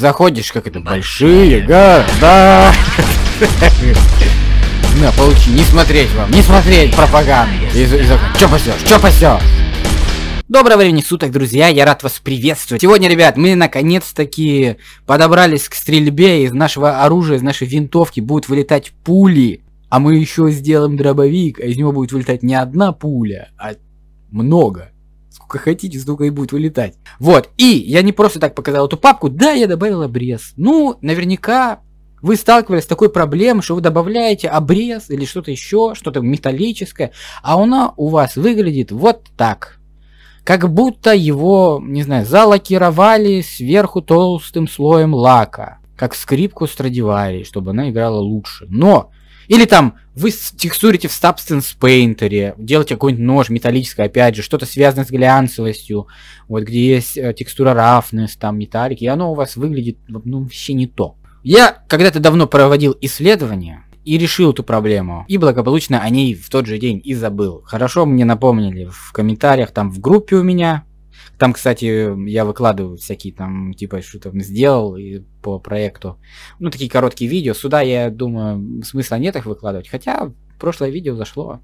Заходишь, как это, большие города. На, получи, не смотреть вам, не смотреть пропаганду. Чё посёшь, чё посёшь? Доброго времени суток, друзья, я рад вас приветствовать. Сегодня, ребят, мы наконец-таки подобрались к стрельбе. Из нашего оружия, из нашей винтовки будут вылетать пули. А мы еще сделаем дробовик, а из него будет вылетать не одна пуля, а много сколько хотите, столько и будет вылетать. Вот, и я не просто так показал эту папку, да, я добавил обрез. Ну, наверняка вы сталкивались с такой проблемой, что вы добавляете обрез или что-то еще, что-то металлическое, а она у вас выглядит вот так. Как будто его, не знаю, залакировали сверху толстым слоем лака, как скрипку Страдивари, чтобы она играла лучше. Но или там вы текстурите в Substance Painter, делаете какой-нибудь нож металлический, опять же, что-то связанное с глянцевостью, вот где есть э, текстура roughness, там металлик, и оно у вас выглядит ну, вообще не то. Я когда-то давно проводил исследование и решил эту проблему, и благополучно о ней в тот же день и забыл. Хорошо мне напомнили в комментариях, там в группе у меня, там, кстати, я выкладываю всякие там, типа, что там сделал и по проекту. Ну, такие короткие видео. Сюда, я думаю, смысла нет их выкладывать. Хотя прошлое видео зашло.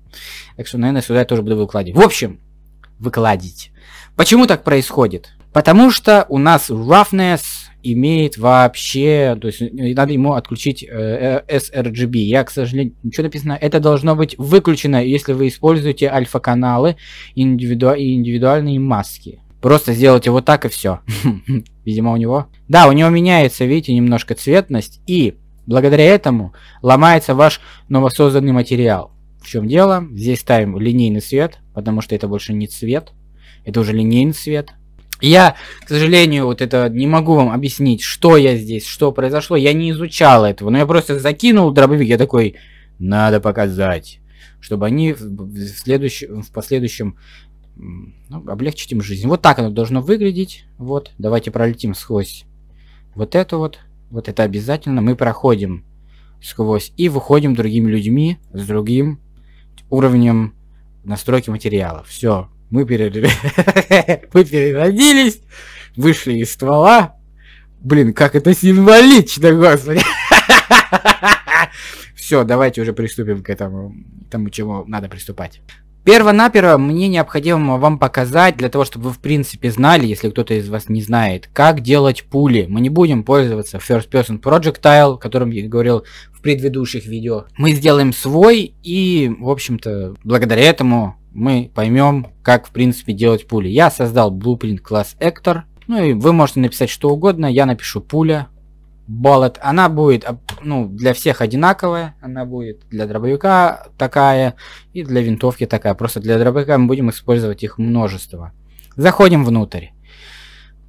Так что, наверное, сюда я тоже буду выкладывать. В общем, выкладить. Почему так происходит? Потому что у нас roughness имеет вообще, то есть э, надо ему отключить э, э sRGB. Я, к сожалению, что написано, это должно быть выключено, если вы используете альфа-каналы индивиду... и индивидуальные маски. Просто сделайте вот так и все. Видимо, у него... Да, у него меняется, видите, немножко цветность. И благодаря этому ломается ваш новосозданный материал. В чем дело? Здесь ставим линейный свет, потому что это больше не цвет. Это уже линейный свет. Я, к сожалению, вот это не могу вам объяснить, что я здесь, что произошло. Я не изучал этого, но я просто закинул дробовик. Я такой, надо показать, чтобы они в, следующем, в последующем ну, облегчить им жизнь. Вот так оно должно выглядеть. Вот, давайте пролетим сквозь вот это вот. Вот это обязательно. Мы проходим сквозь и выходим другими людьми с другим уровнем настройки материала. Все, мы, перер... переродились, вышли из ствола. Блин, как это символично, господи. Все, давайте уже приступим к этому, тому, чему надо приступать. Перво-наперво мне необходимо вам показать, для того, чтобы вы в принципе знали, если кто-то из вас не знает, как делать пули. Мы не будем пользоваться First Person Projectile, о котором я говорил в предыдущих видео. Мы сделаем свой и, в общем-то, благодаря этому мы поймем, как в принципе делать пули. Я создал Blueprint класс Actor, ну и вы можете написать что угодно, я напишу пуля, Bullet, она будет а, ну, для всех одинаковая, она будет для дробовика такая и для винтовки такая. Просто для дробовика мы будем использовать их множество. Заходим внутрь.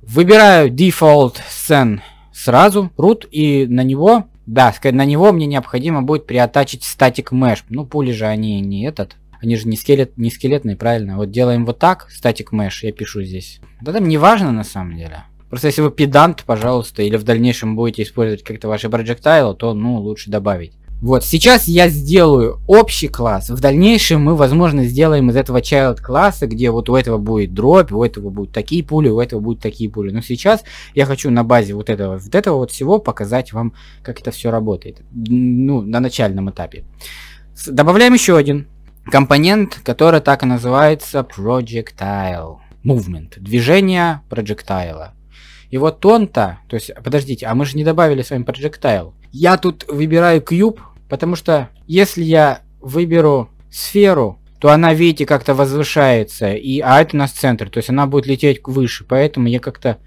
Выбираю Default Scene сразу, root, и на него, да, на него мне необходимо будет приоттачить статик mesh. Ну, пули же они не этот, они же не, скелет, не скелетные, правильно? Вот делаем вот так, статик mesh, я пишу здесь. Да там не важно на самом деле. Просто если вы педант, пожалуйста, или в дальнейшем будете использовать как-то ваши проджектайлы, то, ну, лучше добавить. Вот, сейчас я сделаю общий класс. В дальнейшем мы, возможно, сделаем из этого child класса, где вот у этого будет дробь, у этого будут такие пули, у этого будут такие пули. Но сейчас я хочу на базе вот этого, вот этого вот всего показать вам, как это все работает. Ну, на начальном этапе. Добавляем еще один компонент, который так и называется Projectile Movement. Движение проджектайла. И вот он-то, то есть, подождите, а мы же не добавили с вами projectile. Я тут выбираю кьюб, потому что если я выберу сферу, то она, видите, как-то возвышается, и, а это у нас центр, то есть она будет лететь выше, поэтому я как-то,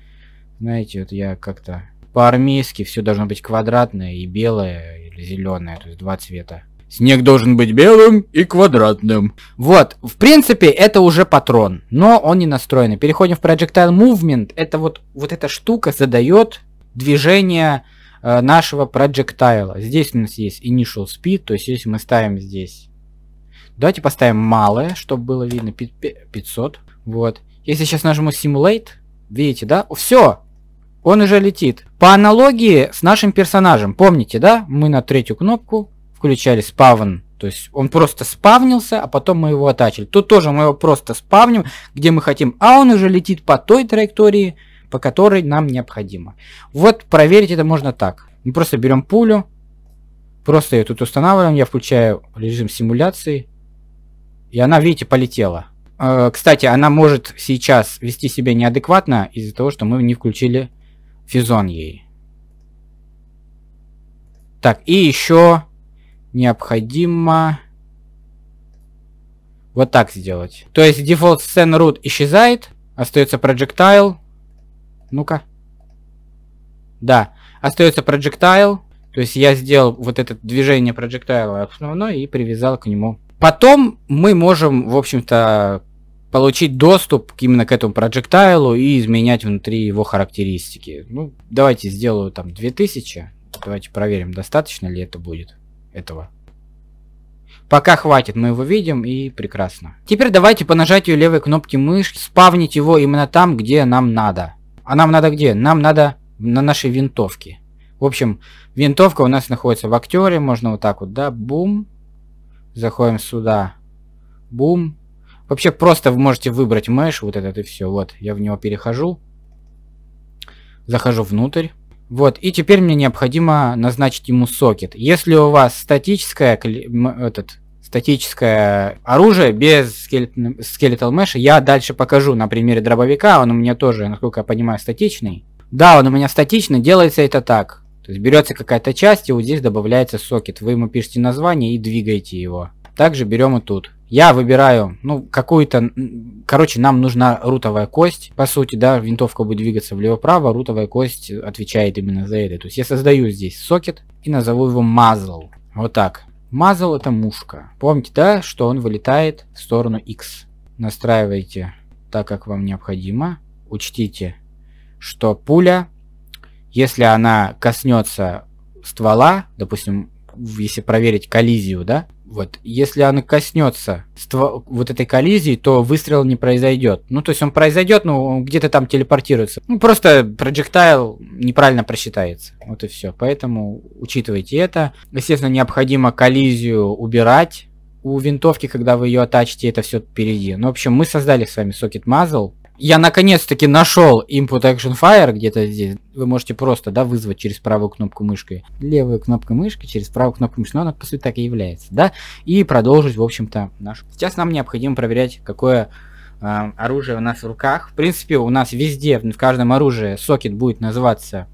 знаете, вот я как-то по-армейски все должно быть квадратное и белое или зеленое, то есть два цвета. Снег должен быть белым и квадратным. Вот, в принципе, это уже патрон, но он не настроенный. Переходим в Projectile Movement. Это вот, вот эта штука задает движение э, нашего Projectile. Здесь у нас есть Initial Speed, то есть если мы ставим здесь... Давайте поставим малое, чтобы было видно 500. Вот. Если сейчас нажму Simulate, видите, да? Все, он уже летит. По аналогии с нашим персонажем. Помните, да? Мы на третью кнопку включали спавн, то есть он просто спавнился, а потом мы его атачили. Тут тоже мы его просто спавним, где мы хотим, а он уже летит по той траектории, по которой нам необходимо. Вот проверить это можно так. Мы просто берем пулю, просто ее тут устанавливаем, я включаю режим симуляции, и она, видите, полетела. Э, кстати, она может сейчас вести себя неадекватно из-за того, что мы не включили физон ей. Так, и еще необходимо вот так сделать. То есть default scene root исчезает, остается projectile. Ну-ка. Да, остается projectile. То есть я сделал вот это движение projectile основное и привязал к нему. Потом мы можем, в общем-то, получить доступ именно к этому projectile и изменять внутри его характеристики. Ну, давайте сделаю там 2000. Давайте проверим, достаточно ли это будет этого. Пока хватит, мы его видим и прекрасно. Теперь давайте по нажатию левой кнопки мыши спавнить его именно там, где нам надо. А нам надо где? Нам надо на нашей винтовке. В общем, винтовка у нас находится в актере, можно вот так вот, да, бум. Заходим сюда, бум. Вообще просто вы можете выбрать мышь, вот этот и все. Вот, я в него перехожу. Захожу внутрь. Вот, и теперь мне необходимо назначить ему сокет. Если у вас статическое, этот, статическое оружие без скелетал меша, я дальше покажу на примере дробовика, он у меня тоже, насколько я понимаю, статичный. Да, он у меня статичный, делается это так. То есть берется какая-то часть, и вот здесь добавляется сокет. Вы ему пишете название и двигаете его. Также берем и тут. Я выбираю, ну, какую-то... Короче, нам нужна рутовая кость. По сути, да, винтовка будет двигаться влево-право, рутовая кость отвечает именно за это. То есть я создаю здесь сокет и назову его muzzle. Вот так. Muzzle это мушка. Помните, да, что он вылетает в сторону X. Настраивайте так, как вам необходимо. Учтите, что пуля, если она коснется ствола, допустим, если проверить коллизию, да, вот. Если она коснется ствол, вот этой коллизии, то выстрел не произойдет. Ну, то есть он произойдет, но где-то там телепортируется. Ну, просто проджектайл неправильно просчитается. Вот и все. Поэтому учитывайте это. Естественно, необходимо коллизию убирать у винтовки, когда вы ее оттачите, это все впереди. Ну, в общем, мы создали с вами Socket Muzzle. Я наконец-таки нашел Input Action Fire где-то здесь. Вы можете просто, да, вызвать через правую кнопку мышкой. Левую кнопку мышки через правую кнопку мышки. Но она, по сути, так и является, да. И продолжить, в общем-то, наш... Сейчас нам необходимо проверять, какое э, оружие у нас в руках. В принципе, у нас везде, в каждом оружии сокет будет называться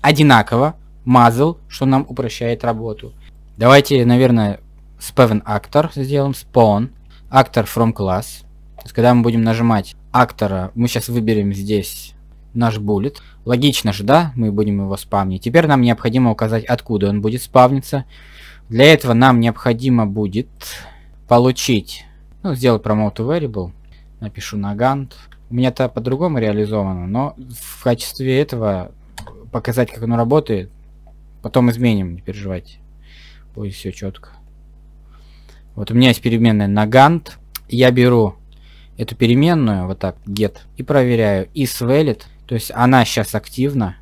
одинаково. Мазл, что нам упрощает работу. Давайте, наверное, Spawn Actor сделаем. Spawn. Actor from Class. То есть, когда мы будем нажимать актора мы сейчас выберем здесь наш буллет. Логично же, да? Мы будем его спавнить. Теперь нам необходимо указать, откуда он будет спавниться. Для этого нам необходимо будет получить... Ну, сделай promote variable. Напишу нагант. У меня это по-другому реализовано, но в качестве этого показать, как оно работает. Потом изменим, не переживайте. Будет все четко. Вот у меня есть переменная нагант. Я беру эту переменную, вот так, get, и проверяю is valid то есть она сейчас активна.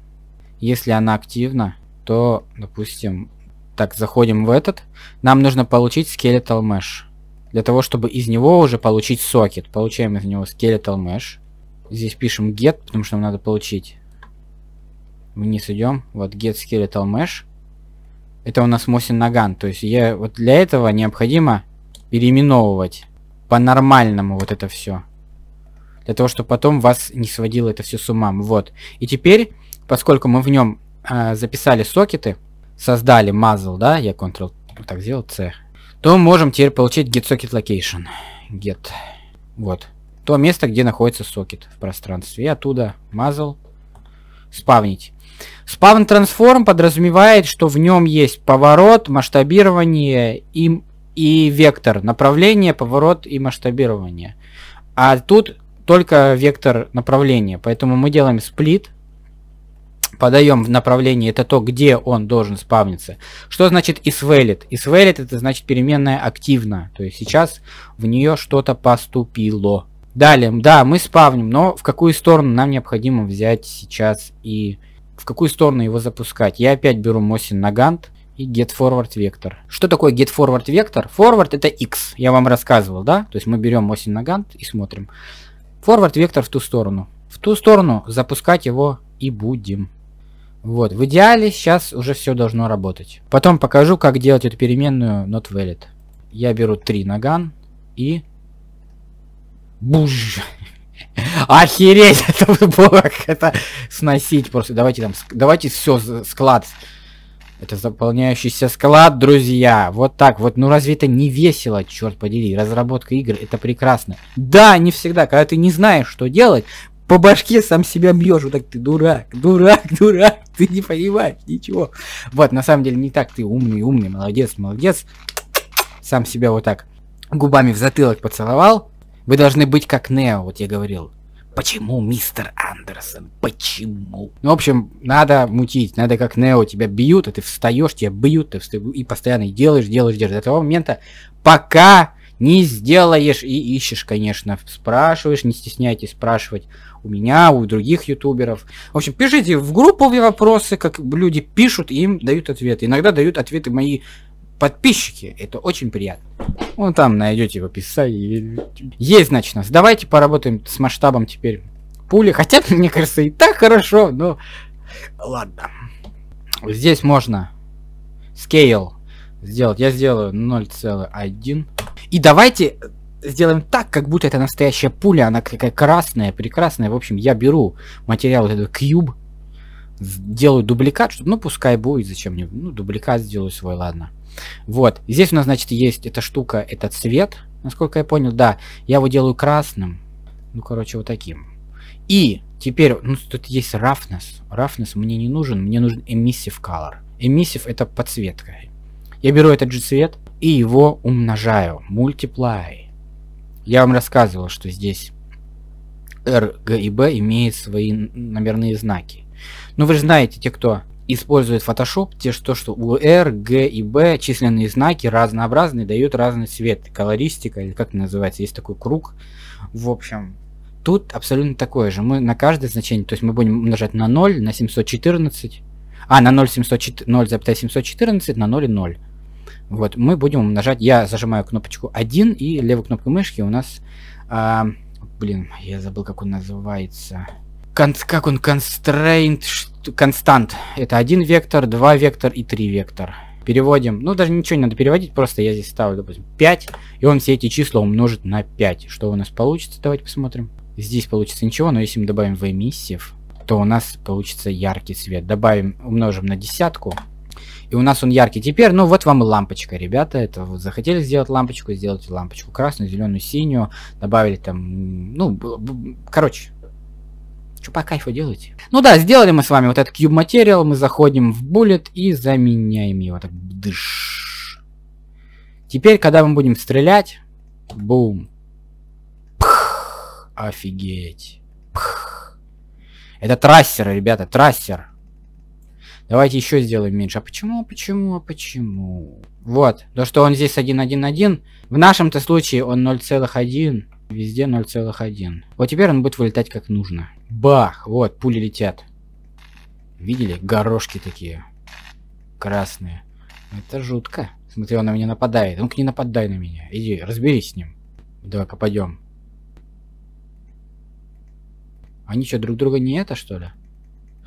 Если она активна, то, допустим, так, заходим в этот. Нам нужно получить skeletal mesh. Для того, чтобы из него уже получить сокет. Получаем из него skeletal mesh. Здесь пишем get, потому что нам надо получить. Вниз идем. Вот get skeletal mesh. Это у нас Мосин Наган. То есть я, вот для этого необходимо переименовывать по-нормальному вот это все. Для того, чтобы потом вас не сводило это все с ума. Вот. И теперь, поскольку мы в нем э, а, записали сокеты, создали muzzle, да, я Ctrl вот так сделал, C, то можем теперь получить get socket location. Get. Вот. То место, где находится сокет в пространстве. И оттуда muzzle спавнить. Спавн трансформ подразумевает, что в нем есть поворот, масштабирование и и вектор направление, поворот и масштабирование. А тут только вектор направления, поэтому мы делаем сплит, подаем в направление, это то, где он должен спавниться. Что значит isValid? isValid это значит переменная активна, то есть сейчас в нее что-то поступило. Далее, да, мы спавним, но в какую сторону нам необходимо взять сейчас и в какую сторону его запускать. Я опять беру Мосин Нагант и getForwardVector. Что такое getForwardVector? Forward это x, я вам рассказывал, да? То есть мы берем осень нагант и смотрим. Forward вектор в ту сторону. В ту сторону запускать его и будем. Вот, в идеале сейчас уже все должно работать. Потом покажу, как делать эту переменную not valid. Я беру 3 наган и... Буж! Охереть, это было как это сносить просто. Давайте там, давайте все склад это заполняющийся склад, друзья. Вот так вот. Ну разве это не весело, черт подери? Разработка игр, это прекрасно. Да, не всегда. Когда ты не знаешь, что делать, по башке сам себя бьешь. Вот так ты дурак, дурак, дурак. Ты не понимаешь ничего. Вот, на самом деле не так. Ты умный, умный, молодец, молодец. Сам себя вот так губами в затылок поцеловал. Вы должны быть как Нео, вот я говорил. Почему, мистер Андерсон? Почему? Ну, в общем, надо мутить, надо как Нео, тебя бьют, а ты встаешь, тебя бьют, ты встаешь, и постоянно делаешь, делаешь, делаешь. До того момента, пока не сделаешь и ищешь, конечно, спрашиваешь, не стесняйтесь спрашивать у меня, у других ютуберов. В общем, пишите в группу вопросы, как люди пишут, и им дают ответы. Иногда дают ответы мои подписчики. Это очень приятно. Вон ну, там найдете в описании. Есть, значит, нас. Давайте поработаем с масштабом теперь пули. Хотя, мне кажется, и так хорошо, но... Ладно. Здесь можно scale сделать. Я сделаю 0,1. И давайте сделаем так, как будто это настоящая пуля. Она такая красная, прекрасная. В общем, я беру материал вот этот кьюб. Делаю дубликат, чтобы... Ну, пускай будет, зачем мне... Ну, дубликат сделаю свой, ладно. Вот. Здесь у нас, значит, есть эта штука, этот цвет, насколько я понял. Да, я его делаю красным. Ну, короче, вот таким. И теперь, ну, тут есть roughness. Roughness мне не нужен, мне нужен emissive color. Emissive это подсветка. Я беру этот же цвет и его умножаю. Multiply. Я вам рассказывал, что здесь R, G и B имеют свои номерные знаки. Ну вы же знаете, те, кто использует Photoshop те, что, что у R, G и B численные знаки разнообразные, дают разный цвет, колористика, или как это называется, есть такой круг. В общем, тут абсолютно такое же. Мы на каждое значение, то есть мы будем умножать на 0, на 714, а, на 0,714, на 0 и 0. Вот, мы будем умножать, я зажимаю кнопочку 1 и левую кнопку мышки у нас, а, блин, я забыл, как он называется, кон как он, constraint, констант. Это один вектор, два вектор и три вектор. Переводим, ну даже ничего не надо переводить, просто я здесь ставлю, допустим, 5, и он все эти числа умножит на 5. Что у нас получится, давайте посмотрим. Здесь получится ничего, но если мы добавим в эмиссив, то у нас получится яркий цвет. Добавим, умножим на десятку, и у нас он яркий теперь. Ну, вот вам лампочка, ребята. Это вот захотели сделать лампочку, сделайте лампочку красную, зеленую, синюю. Добавили там, ну, короче, что по кайфу делаете? Ну да, сделали мы с вами вот этот куб материал, мы заходим в буллет и заменяем его так. Дыш. Теперь, когда мы будем стрелять, бум. Пх, офигеть. Пх. Это трассер, ребята, трассер. Давайте еще сделаем меньше. А почему, почему, а почему? Вот, то что он здесь 1.1.1. В нашем-то случае он 0.1. Везде 0.1. Вот теперь он будет вылетать как нужно. Бах! Вот, пули летят. Видели? Горошки такие. Красные. Это жутко. Смотри, он на меня нападает. Ну-ка не нападай на меня. Иди, разберись с ним. Давай-ка пойдем. Они что, друг друга не это, что ли?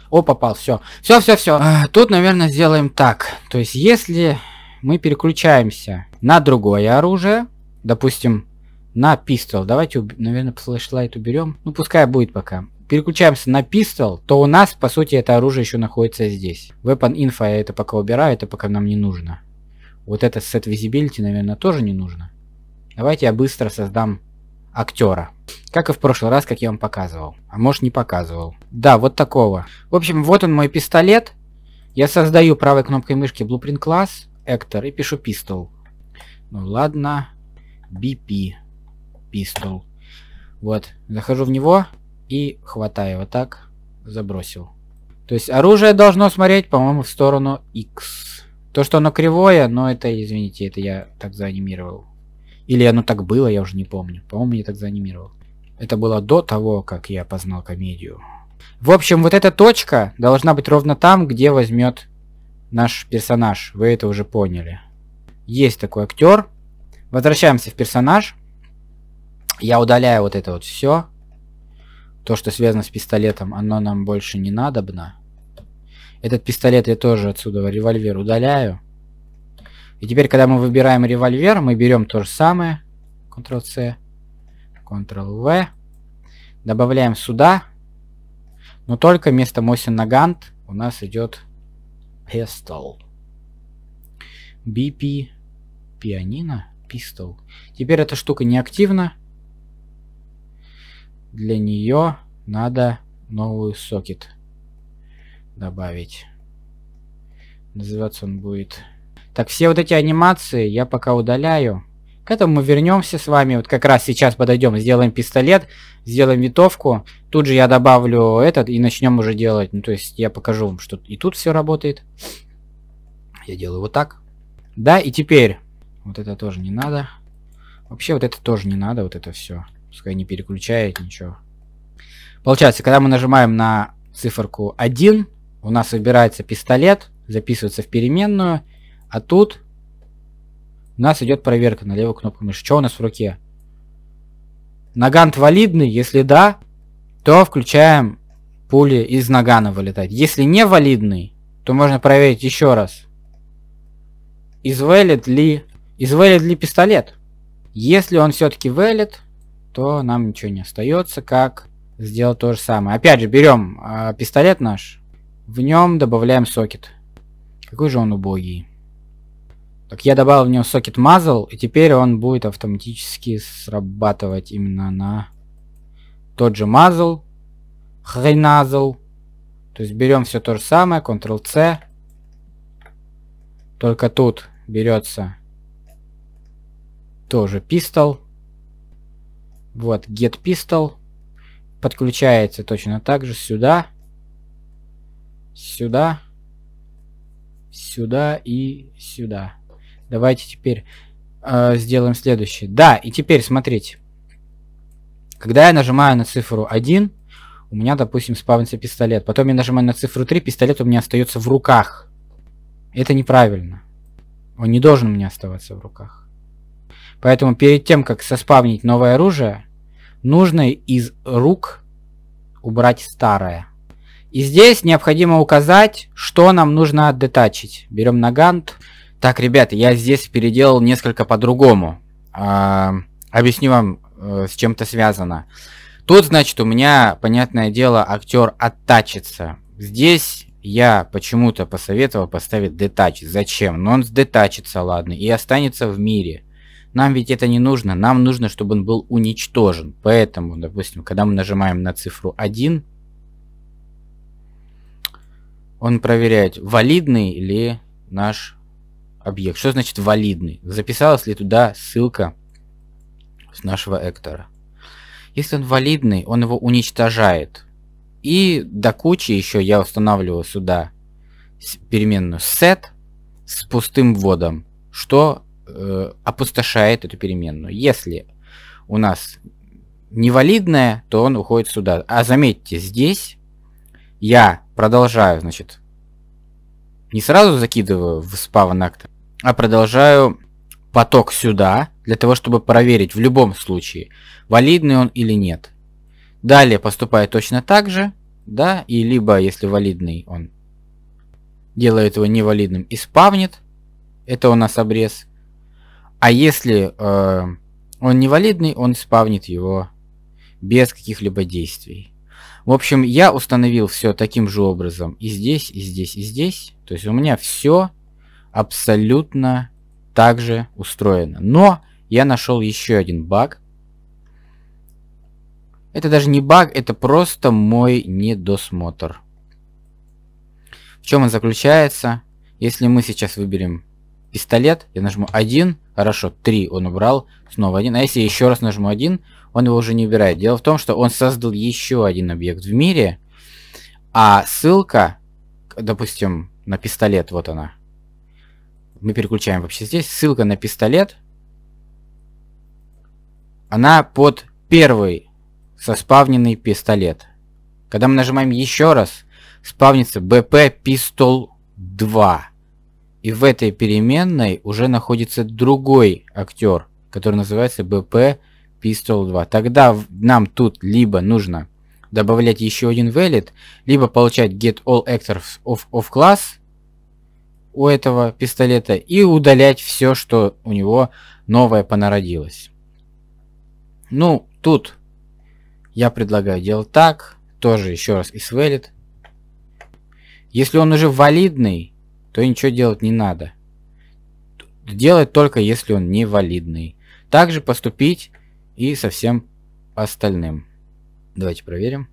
О, попал, все. Все, все, все. А, тут, наверное, сделаем так. То есть, если мы переключаемся на другое оружие, допустим, на пистол. Давайте, наверное, флешлайт уберем. Ну, пускай будет пока переключаемся на пистол, то у нас, по сути, это оружие еще находится здесь. Weapon info я это пока убираю, это пока нам не нужно. Вот это set visibility, наверное, тоже не нужно. Давайте я быстро создам актера. Как и в прошлый раз, как я вам показывал. А может не показывал. Да, вот такого. В общем, вот он мой пистолет. Я создаю правой кнопкой мышки Blueprint Class, Actor и пишу Pistol. Ну ладно. BP. Pistol. Вот. Захожу в него и, хватаю вот так, забросил. То есть оружие должно смотреть, по-моему, в сторону X. То, что оно кривое, но это, извините, это я так заанимировал. Или оно так было, я уже не помню. По-моему, я так заанимировал. Это было до того, как я познал комедию. В общем, вот эта точка должна быть ровно там, где возьмет наш персонаж. Вы это уже поняли. Есть такой актер. Возвращаемся в персонаж. Я удаляю вот это вот все то, что связано с пистолетом, оно нам больше не надобно. Этот пистолет я тоже отсюда револьвер удаляю. И теперь, когда мы выбираем револьвер, мы берем то же самое. Ctrl-C, Ctrl-V. Добавляем сюда. Но только вместо Мосинагант у нас идет Pistol. BP пианино, пистол. Теперь эта штука не активна для нее надо новый сокет добавить. Называться он будет... Так, все вот эти анимации я пока удаляю. К этому мы вернемся с вами. Вот как раз сейчас подойдем, сделаем пистолет, сделаем винтовку. Тут же я добавлю этот и начнем уже делать. Ну, то есть я покажу вам, что и тут все работает. Я делаю вот так. Да, и теперь. Вот это тоже не надо. Вообще вот это тоже не надо, вот это все. Пускай не переключает ничего. Получается, когда мы нажимаем на циферку 1, у нас выбирается пистолет, записывается в переменную, а тут у нас идет проверка на левую кнопку мыши. Что у нас в руке? Нагант валидный? Если да, то включаем пули из нагана вылетать. Если не валидный, то можно проверить еще раз. Извелит ли, извелит ли пистолет? Если он все-таки вэлит, то нам ничего не остается, как сделать то же самое. Опять же, берем э, пистолет наш, в нем добавляем сокет. Какой же он убогий. Так, я добавил в него сокет мазл, и теперь он будет автоматически срабатывать именно на тот же мазл, хреназл. То есть берем все то же самое, Ctrl-C. Только тут берется тоже пистол. Вот, get pistol. Подключается точно так же сюда. Сюда. Сюда и сюда. Давайте теперь э, сделаем следующее. Да, и теперь смотрите. Когда я нажимаю на цифру 1, у меня, допустим, спавнится пистолет. Потом я нажимаю на цифру 3, пистолет у меня остается в руках. Это неправильно. Он не должен у меня оставаться в руках. Поэтому перед тем, как соспавнить новое оружие, нужно из рук убрать старое. И здесь необходимо указать, что нам нужно отдетачить. Берем нагант. Так, ребята, я здесь переделал несколько по-другому. А, объясню вам, э, с чем это связано. Тут, значит, у меня, понятное дело, актер оттачится. Здесь я почему-то посоветовал поставить детач. Зачем? Но он детачится, ладно, и останется в мире. Нам ведь это не нужно, нам нужно, чтобы он был уничтожен. Поэтому, допустим, когда мы нажимаем на цифру 1, он проверяет, валидный ли наш объект. Что значит валидный? Записалась ли туда ссылка с нашего эктора? Если он валидный, он его уничтожает. И до кучи еще я устанавливаю сюда переменную set с пустым вводом, что Э, опустошает эту переменную. Если у нас невалидная, то он уходит сюда. А заметьте, здесь я продолжаю, значит, не сразу закидываю в спавн акта, а продолжаю поток сюда, для того, чтобы проверить в любом случае, валидный он или нет. Далее поступает точно так же, да, и либо, если валидный, он делает его невалидным и спавнит, это у нас обрез, а если э, он невалидный, он спавнит его без каких-либо действий. В общем, я установил все таким же образом и здесь, и здесь, и здесь. То есть у меня все абсолютно так же устроено. Но я нашел еще один баг. Это даже не баг, это просто мой недосмотр. В чем он заключается? Если мы сейчас выберем пистолет, я нажму 1, хорошо, 3 он убрал, снова 1. А если я еще раз нажму 1, он его уже не убирает. Дело в том, что он создал еще один объект в мире, а ссылка, допустим, на пистолет, вот она. Мы переключаем вообще здесь. Ссылка на пистолет, она под первый соспавненный пистолет. Когда мы нажимаем еще раз, спавнится BP Pistol 2. И в этой переменной уже находится другой актер, который называется BP Pistol 2. Тогда нам тут либо нужно добавлять еще один valid, либо получать get all actors of, of class у этого пистолета и удалять все, что у него новое понародилось. Ну, тут я предлагаю делать так, тоже еще раз из valid. Если он уже валидный, то ничего делать не надо. Делать только если он невалидный. Также поступить и со всем остальным. Давайте проверим.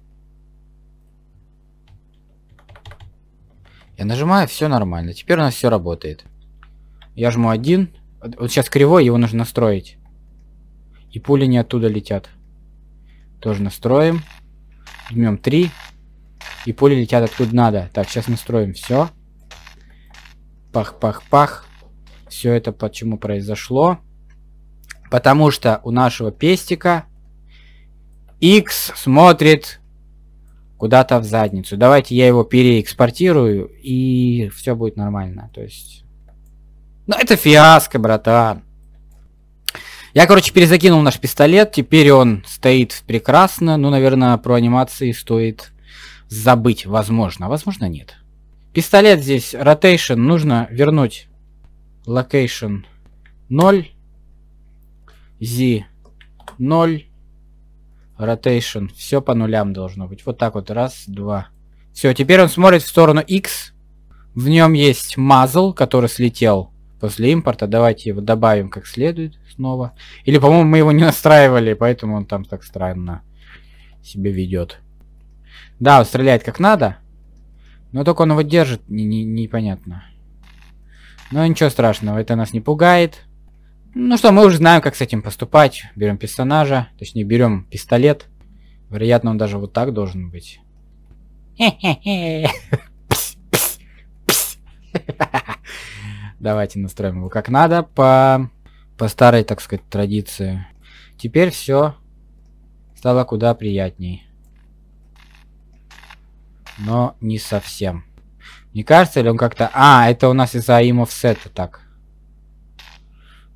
Я нажимаю, все нормально. Теперь у нас все работает. Я жму один. Вот сейчас кривой, его нужно настроить. И пули не оттуда летят. Тоже настроим. Жмем 3. И пули летят откуда надо. Так, сейчас настроим все пах-пах-пах. Все это почему произошло? Потому что у нашего пестика X смотрит куда-то в задницу. Давайте я его переэкспортирую, и все будет нормально. То есть... Ну, это фиаско, братан. Я, короче, перезакинул наш пистолет. Теперь он стоит прекрасно. Ну, наверное, про анимации стоит забыть. Возможно. Возможно, нет. Пистолет здесь, rotation, нужно вернуть. Location 0. Z 0. Rotation. Все по нулям должно быть. Вот так вот. Раз, два. Все, теперь он смотрит в сторону X. В нем есть мазл, который слетел после импорта. Давайте его добавим как следует снова. Или, по-моему, мы его не настраивали, поэтому он там так странно себя ведет. Да, он стреляет как надо. Но только он его держит, не, не, непонятно. Но ничего страшного, это нас не пугает. Ну что, мы уже знаем, как с этим поступать. Берем персонажа, точнее берем пистолет. Вероятно, он даже вот так должен быть. Давайте настроим его как надо, по, по старой, так сказать, традиции. Теперь все стало куда приятней но не совсем. Не кажется ли он как-то... А, это у нас из-за имовсета так.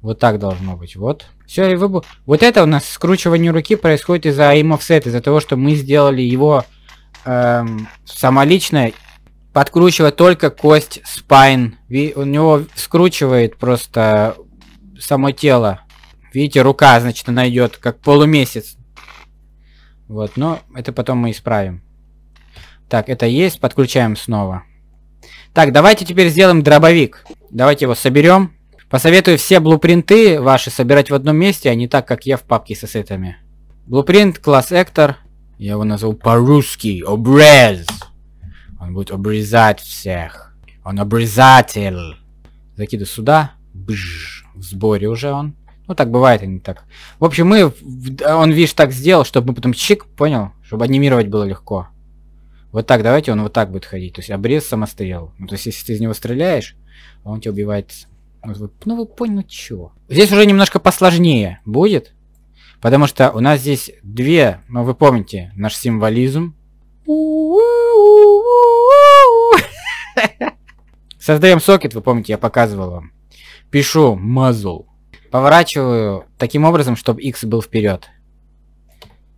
Вот так должно быть, вот. Все, и вы. Вот это у нас скручивание руки происходит из-за имовсета, из-за того, что мы сделали его эм, самолично, подкручивая только кость спайн. Ви... У него скручивает просто само тело. Видите, рука, значит, она идет как полумесяц. Вот, но это потом мы исправим. Так, это есть, подключаем снова. Так, давайте теперь сделаем дробовик. Давайте его соберем. Посоветую все блупринты ваши собирать в одном месте, а не так, как я в папке со сетами. Блупринт, класс Эктор. Я его назову по-русски. Обрез. Он будет обрезать всех. Он обрезатель. Закиду сюда. Бжж. В сборе уже он. Ну, так бывает, а не так. В общем, мы... Он, видишь, так сделал, чтобы мы потом чик, понял? Чтобы анимировать было легко. Вот так, давайте он вот так будет ходить. То есть обрез самострел. Ну, то есть если ты из него стреляешь, он тебя убивает. Ну вы, ну, вы поняли, ну, чего. Здесь уже немножко посложнее будет. Потому что у нас здесь две, ну вы помните, наш символизм. Создаем сокет, вы помните, я показывал вам. Пишу muzzle. Поворачиваю таким образом, чтобы X был вперед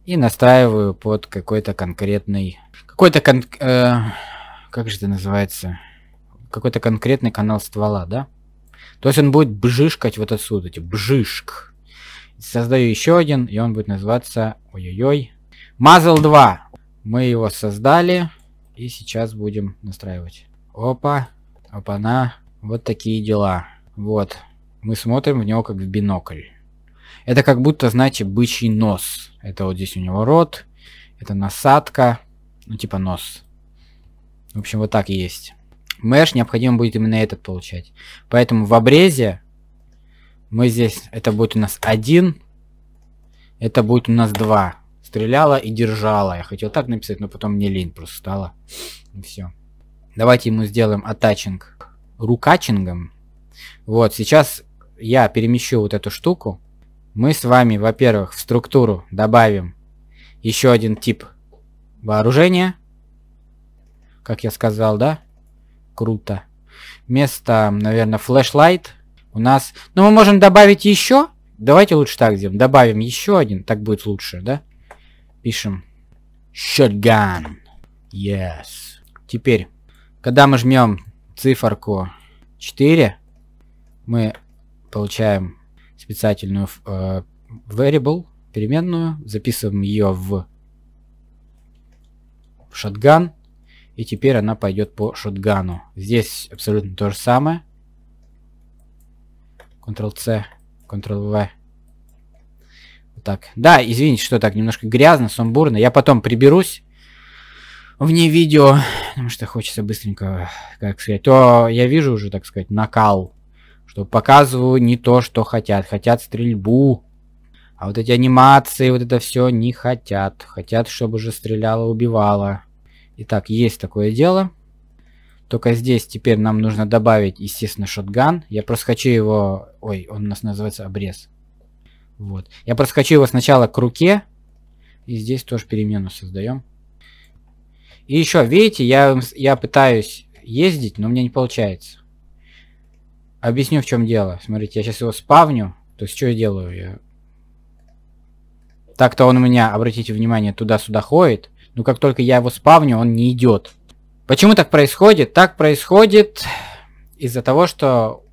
и настраиваю под какой-то конкретный... Какой-то кон... Э, как же это называется? Какой-то конкретный канал ствола, да? То есть он будет бжишкать вот отсюда, типа бжишк. Создаю еще один, и он будет называться... Ой-ой-ой. Мазл 2. Мы его создали, и сейчас будем настраивать. Опа, опа-на. Вот такие дела. Вот. Мы смотрим в него как в бинокль. Это как будто, знаете, бычий нос. Это вот здесь у него рот, это насадка, ну типа нос. В общем, вот так и есть. Мэш необходимо будет именно этот получать. Поэтому в обрезе мы здесь, это будет у нас один, это будет у нас два. Стреляла и держала. Я хотел так написать, но потом мне лень просто стало. И все. Давайте ему сделаем атачинг рукачингом. Вот, сейчас я перемещу вот эту штуку. Мы с вами, во-первых, в структуру добавим еще один тип вооружения. Как я сказал, да? Круто. Вместо, наверное, флешлайт у нас... Но ну, мы можем добавить еще. Давайте лучше так сделаем. Добавим еще один. Так будет лучше, да? Пишем. Shotgun. Yes. Теперь, когда мы жмем циферку 4, мы получаем специальную э, variable, переменную, записываем ее в шотган, и теперь она пойдет по шотгану. Здесь абсолютно то же самое. Ctrl-C, Ctrl-V. Вот так. Да, извините, что так немножко грязно, сумбурно. Я потом приберусь вне видео, потому что хочется быстренько, как сказать, то я вижу уже, так сказать, накал что показываю не то, что хотят. Хотят стрельбу. А вот эти анимации, вот это все не хотят. Хотят, чтобы уже стреляла, убивала. Итак, есть такое дело. Только здесь теперь нам нужно добавить, естественно, шотган. Я просто хочу его... Ой, он у нас называется обрез. Вот. Я просто хочу его сначала к руке. И здесь тоже перемену создаем. И еще, видите, я, я пытаюсь ездить, но у меня не получается. Объясню, в чем дело. Смотрите, я сейчас его спавню. То есть, что я делаю? Я... Так-то он у меня, обратите внимание, туда-сюда ходит. Но как только я его спавню, он не идет. Почему так происходит? Так происходит из-за того, что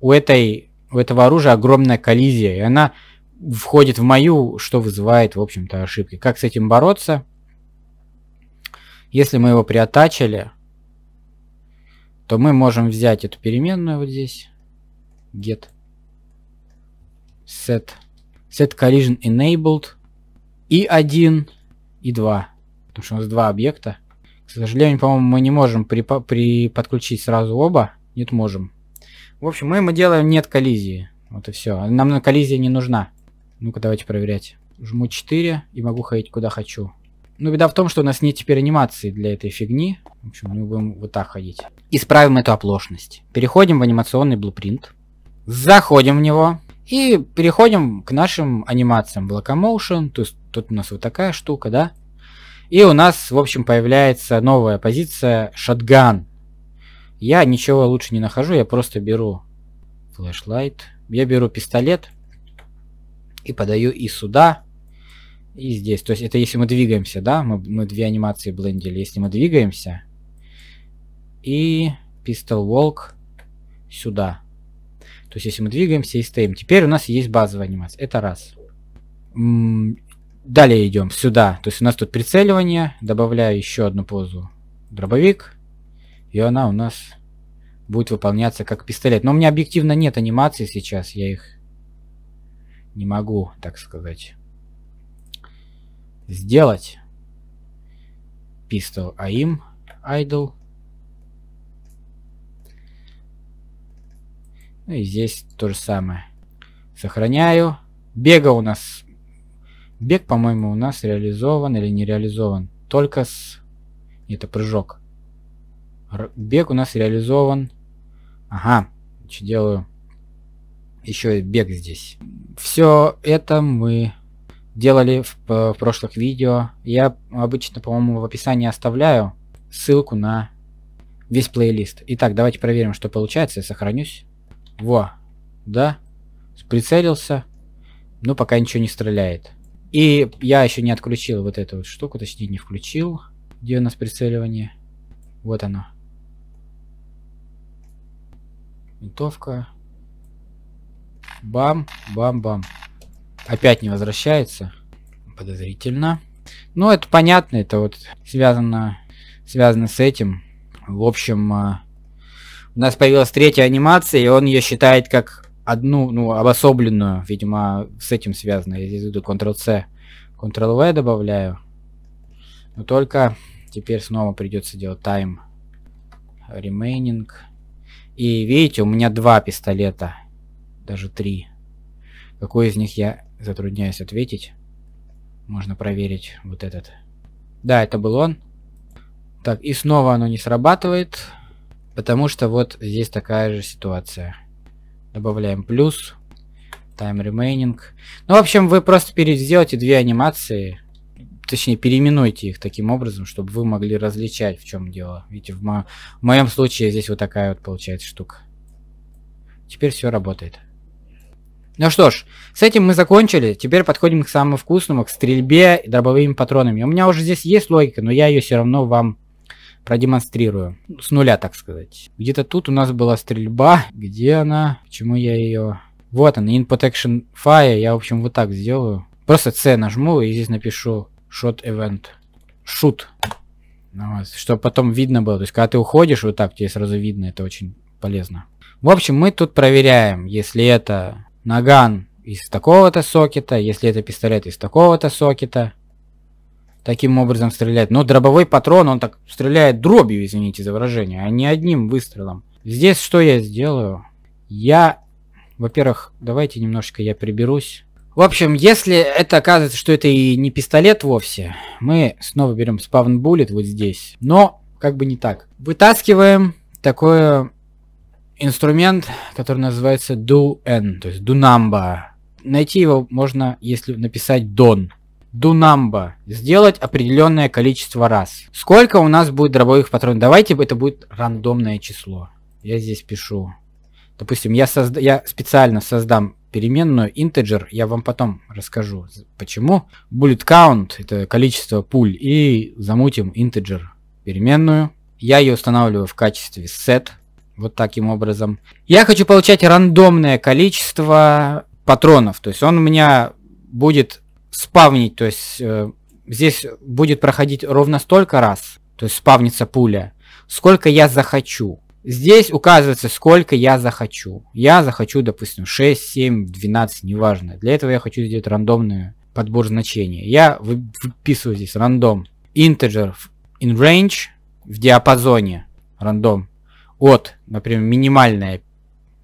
у, этой, у этого оружия огромная коллизия. И она входит в мою, что вызывает, в общем-то, ошибки. Как с этим бороться? Если мы его приотачили, то мы можем взять эту переменную вот здесь get set set collision enabled и 1 и 2 потому что у нас два объекта к сожалению по-моему мы не можем при, при подключить сразу оба нет можем в общем мы ему делаем нет коллизии вот и все нам на коллизия не нужна ну-ка давайте проверять жму 4 и могу ходить куда хочу но ну, беда в том, что у нас нет теперь анимации для этой фигни. В общем, мы будем вот так ходить. Исправим эту оплошность. Переходим в анимационный блупринт. Заходим в него. И переходим к нашим анимациям Blockomotion. То есть тут у нас вот такая штука, да? И у нас, в общем, появляется новая позиция Shotgun. Я ничего лучше не нахожу, я просто беру флешлайт. Я беру пистолет и подаю и сюда, и здесь. То есть это если мы двигаемся, да? Мы, мы две анимации блендили. Если мы двигаемся, и пистол волк сюда. То есть, если мы двигаемся и стоим, теперь у нас есть базовая анимация. Это раз. Далее идем сюда. То есть, у нас тут прицеливание. Добавляю еще одну позу. Дробовик. И она у нас будет выполняться как пистолет. Но у меня объективно нет анимации сейчас. Я их не могу, так сказать, сделать. Пистол, aim а idle. Ну и здесь то же самое. Сохраняю. Бега у нас... Бег, по-моему, у нас реализован или не реализован. Только с... Это прыжок. Р... Бег у нас реализован. Ага. Значит, делаю еще бег здесь. Все это мы делали в, в прошлых видео. Я обычно, по-моему, в описании оставляю ссылку на весь плейлист. Итак, давайте проверим, что получается. Я сохранюсь. Во. Да. Прицелился. Но пока ничего не стреляет. И я еще не отключил вот эту вот штуку, точнее не включил. Где у нас прицеливание? Вот оно. Винтовка. Бам, бам, бам. Опять не возвращается. Подозрительно. Ну, это понятно, это вот связано, связано с этим. В общем, а, у нас появилась третья анимация, и он ее считает как одну, ну, обособленную, видимо, с этим связано. Я здесь иду Ctrl-C, Ctrl-V добавляю. Но только теперь снова придется делать time remaining. И видите, у меня два пистолета, даже три. Какой из них я затрудняюсь ответить. Можно проверить вот этот. Да, это был он. Так, и снова оно не срабатывает. Потому что вот здесь такая же ситуация. Добавляем плюс. Time remaining. Ну, в общем, вы просто сделайте две анимации. Точнее, переименуйте их таким образом, чтобы вы могли различать, в чем дело. Видите, в, мо в моем случае здесь вот такая вот получается штука. Теперь все работает. Ну что ж, с этим мы закончили. Теперь подходим к самому вкусному, к стрельбе дробовыми патронами. У меня уже здесь есть логика, но я ее все равно вам продемонстрирую. С нуля, так сказать. Где-то тут у нас была стрельба. Где она? Почему я ее... Вот она, in protection fire. Я, в общем, вот так сделаю. Просто C нажму и здесь напишу shot event. Shoot. Ну вот, чтобы потом видно было. То есть, когда ты уходишь, вот так тебе сразу видно. Это очень полезно. В общем, мы тут проверяем, если это наган из такого-то сокета, если это пистолет из такого-то сокета, таким образом стрелять. Но дробовой патрон, он так стреляет дробью, извините за выражение, а не одним выстрелом. Здесь что я сделаю? Я, во-первых, давайте немножечко я приберусь. В общем, если это оказывается, что это и не пистолет вовсе, мы снова берем спавн буллет вот здесь. Но как бы не так. Вытаскиваем такой инструмент, который называется do n, то есть do number. Найти его можно, если написать don. Дунамба сделать определенное количество раз. Сколько у нас будет дробовых патронов? Давайте это будет рандомное число. Я здесь пишу. Допустим, я, созда я специально создам переменную integer, я вам потом расскажу, почему. Bullet count – это количество пуль, и замутим integer переменную. Я ее устанавливаю в качестве set, вот таким образом. Я хочу получать рандомное количество патронов, то есть он у меня будет спавнить, то есть э, здесь будет проходить ровно столько раз, то есть спавнится пуля, сколько я захочу. Здесь указывается, сколько я захочу. Я захочу, допустим, 6, 7, 12, неважно. Для этого я хочу сделать рандомный подбор значений. Я выписываю здесь рандом. Integer in range в диапазоне. Рандом. От, например, минимальная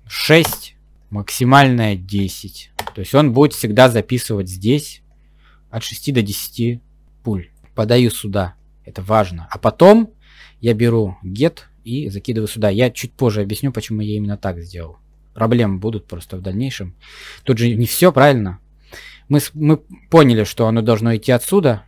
6, максимальная 10. То есть он будет всегда записывать здесь от 6 до 10 пуль. Подаю сюда. Это важно. А потом я беру get и закидываю сюда. Я чуть позже объясню, почему я именно так сделал. Проблемы будут просто в дальнейшем. Тут же не все правильно. Мы, мы поняли, что оно должно идти отсюда.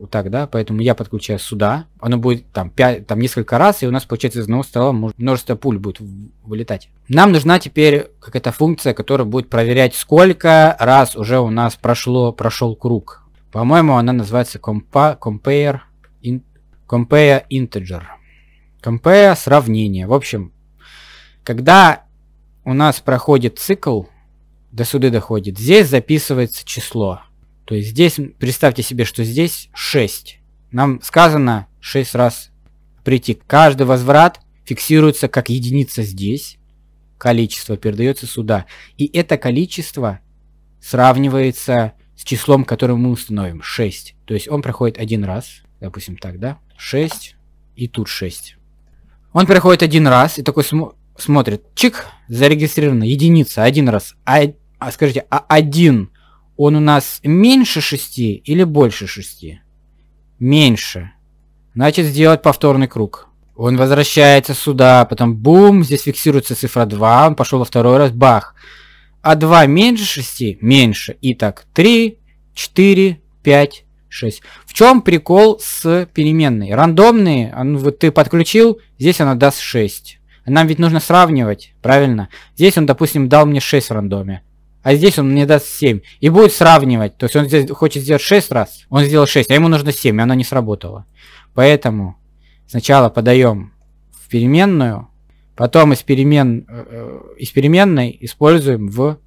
Вот так, да? Поэтому я подключаю сюда. Оно будет там, 5, там несколько раз, и у нас, получается, из одного стола множество пуль будет вылетать. Нам нужна теперь какая-то функция, которая будет проверять, сколько раз уже у нас прошло, прошел круг по-моему, она называется compa compare, in, compare integer. Compare сравнение. В общем, когда у нас проходит цикл, до сюда доходит, здесь записывается число. То есть здесь, представьте себе, что здесь 6. Нам сказано 6 раз прийти. Каждый возврат фиксируется как единица здесь. Количество передается сюда. И это количество сравнивается с с числом, которое мы установим, 6. То есть он проходит один раз, допустим так, да, 6 и тут 6. Он проходит один раз и такой см смотрит, чик, зарегистрирована единица, один раз. А, а скажите, а один, он у нас меньше 6 или больше 6? Меньше. Значит, сделать повторный круг. Он возвращается сюда, потом бум, здесь фиксируется цифра 2, он пошел во второй раз, бах а 2 меньше 6 меньше. И так 3, 4, 5, 6. В чем прикол с переменной? Рандомные, а, ну, вот ты подключил, здесь она даст 6. Нам ведь нужно сравнивать, правильно? Здесь он, допустим, дал мне 6 в рандоме. А здесь он мне даст 7. И будет сравнивать. То есть он здесь хочет сделать 6 раз. Он сделал 6, а ему нужно 7, и она не сработала. Поэтому сначала подаем в переменную Потом из, перемен, э, э, из переменной используем в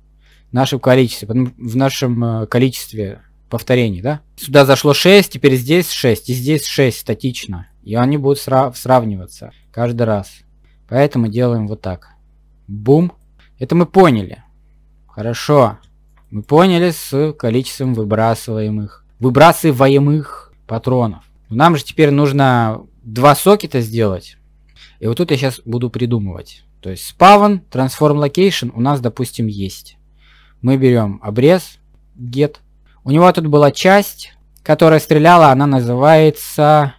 нашем количестве, в нашем э, количестве повторений, да? Сюда зашло 6, теперь здесь 6, и здесь 6 статично. И они будут срав сравниваться каждый раз. Поэтому делаем вот так. Бум. Это мы поняли. Хорошо. Мы поняли с количеством выбрасываемых, выбрасываемых патронов. Нам же теперь нужно два сокета сделать. И вот тут я сейчас буду придумывать. То есть spawn, transform location у нас, допустим, есть. Мы берем обрез, get. У него тут была часть, которая стреляла, она называется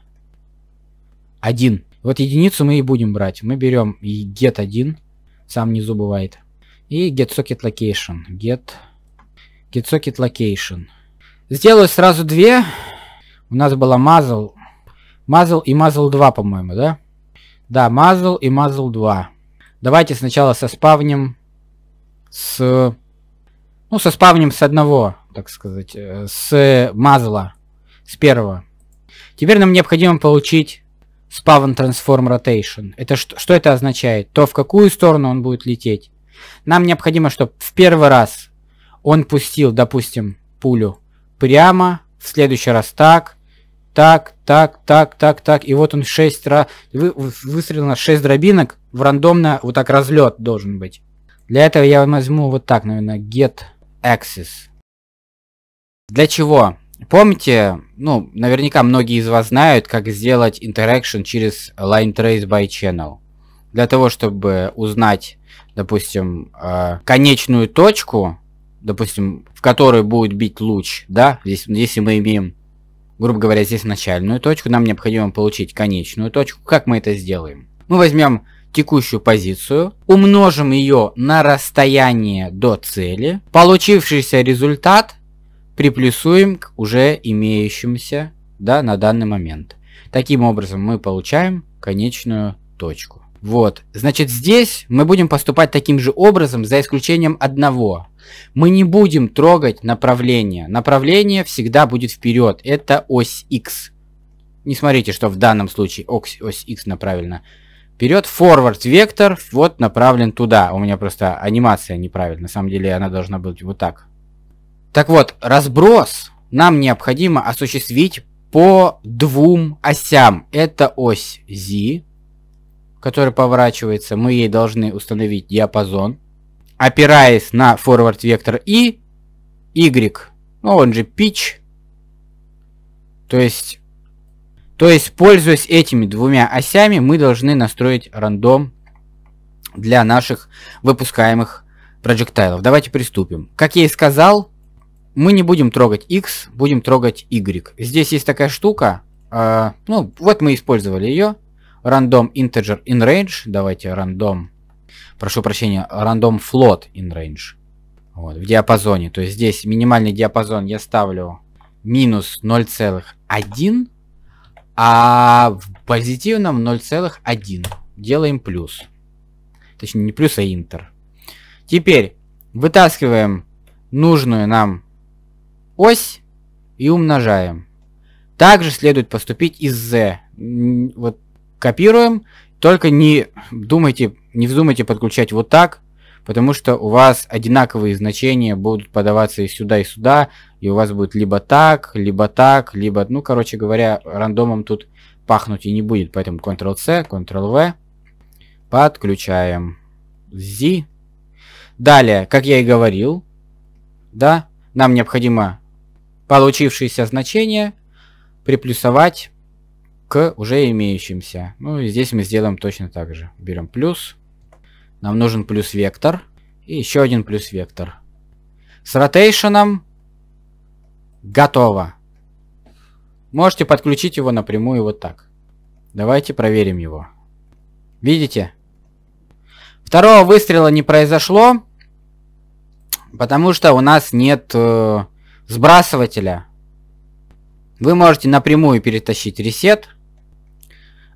1. Вот единицу мы и будем брать. Мы берем и get 1, сам внизу бывает. И get socket location. Get, get socket location. Сделаю сразу две. У нас была muzzle. Muzzle и muzzle 2, по-моему, да? Да, Muzzle и Muzzle 2. Давайте сначала со соспавним с... Ну, со соспавним с одного, так сказать, э, с мазла, с первого. Теперь нам необходимо получить спавн Transform Rotation. Это что, что это означает? То, в какую сторону он будет лететь. Нам необходимо, чтобы в первый раз он пустил, допустим, пулю прямо, в следующий раз так, так, так, так, так, так, и вот он 6 раз, вы, выстрелено 6 дробинок, в рандомно вот так разлет должен быть. Для этого я возьму вот так, наверное, get access. Для чего? Помните, ну, наверняка многие из вас знают, как сделать interaction через line trace by channel. Для того, чтобы узнать, допустим, э, конечную точку, допустим, в которой будет бить луч, да, здесь, если мы имеем грубо говоря, здесь начальную точку, нам необходимо получить конечную точку. Как мы это сделаем? Мы возьмем текущую позицию, умножим ее на расстояние до цели, получившийся результат приплюсуем к уже имеющимся да, на данный момент. Таким образом мы получаем конечную точку. Вот. Значит, здесь мы будем поступать таким же образом, за исключением одного. Мы не будем трогать направление. Направление всегда будет вперед. Это ось X. Не смотрите, что в данном случае ось, ось X направлена вперед. Forward вектор вот направлен туда. У меня просто анимация неправильная. На самом деле она должна быть вот так. Так вот, разброс нам необходимо осуществить по двум осям. Это ось Z который поворачивается, мы ей должны установить диапазон, опираясь на форвард вектор и y, ну он же pitch, то есть, то есть пользуясь этими двумя осями, мы должны настроить рандом для наших выпускаемых проектайлов. Давайте приступим. Как я и сказал, мы не будем трогать X, будем трогать Y. Здесь есть такая штука, э, ну вот мы использовали ее, Random integer in range. Давайте random. Прошу прощения, random float in range. Вот, в диапазоне. То есть здесь минимальный диапазон я ставлю минус 0,1, а в позитивном 0,1. Делаем плюс. Точнее, не плюс, а интер. Теперь вытаскиваем нужную нам ось и умножаем. Также следует поступить из z. Вот копируем, только не думайте, не вздумайте подключать вот так, потому что у вас одинаковые значения будут подаваться и сюда, и сюда, и у вас будет либо так, либо так, либо, ну, короче говоря, рандомом тут пахнуть и не будет, поэтому Ctrl-C, Ctrl-V, подключаем, Z. Далее, как я и говорил, да, нам необходимо получившиеся значения приплюсовать к уже имеющимся. Ну и здесь мы сделаем точно так же. Берем плюс. Нам нужен плюс вектор. И еще один плюс вектор. С ротейшеном готово. Можете подключить его напрямую вот так. Давайте проверим его. Видите? Второго выстрела не произошло, потому что у нас нет э, сбрасывателя. Вы можете напрямую перетащить ресет